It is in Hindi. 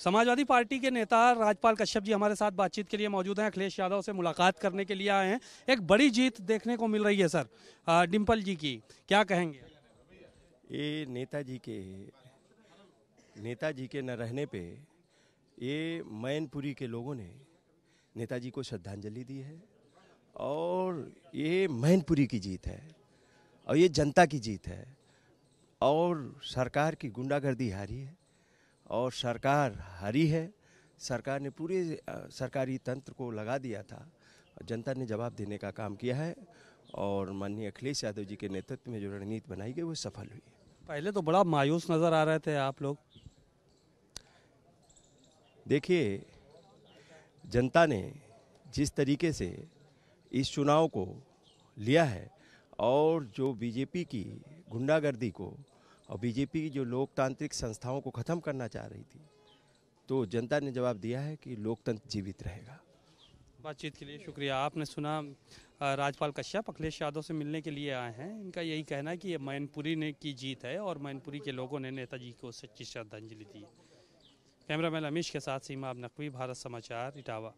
समाजवादी पार्टी के नेता राजपाल कश्यप जी हमारे साथ बातचीत के लिए मौजूद हैं अखिलेश यादव से मुलाकात करने के लिए आए हैं एक बड़ी जीत देखने को मिल रही है सर डिम्पल जी की क्या कहेंगे ये नेताजी के नेताजी के न रहने पे ये मैनपुरी के लोगों ने नेताजी को श्रद्धांजलि दी है और ये मैनपुरी की जीत है और ये जनता की जीत है और सरकार की गुंडागर्दी हारी है और सरकार हरी है सरकार ने पूरे सरकारी तंत्र को लगा दिया था जनता ने जवाब देने का काम किया है और माननीय अखिलेश यादव जी के नेतृत्व में जो रणनीति बनाई गई वो सफल हुई पहले तो बड़ा मायूस नज़र आ रहे थे आप लोग देखिए जनता ने जिस तरीके से इस चुनाव को लिया है और जो बीजेपी की गुंडागर्दी को और बीजेपी की जो लोकतांत्रिक संस्थाओं को ख़त्म करना चाह रही थी तो जनता ने जवाब दिया है कि लोकतंत्र जीवित रहेगा बातचीत के लिए शुक्रिया आपने सुना राजपाल कश्यप अखिलेश यादव से मिलने के लिए आए हैं इनका यही कहना है कि ये मैनपुरी ने की जीत है और मैनपुरी के लोगों ने नेताजी को सच्ची श्रद्धांजलि दी कैमरामैन अमीश के साथ सीमा अब नकवी भारत समाचार इटावा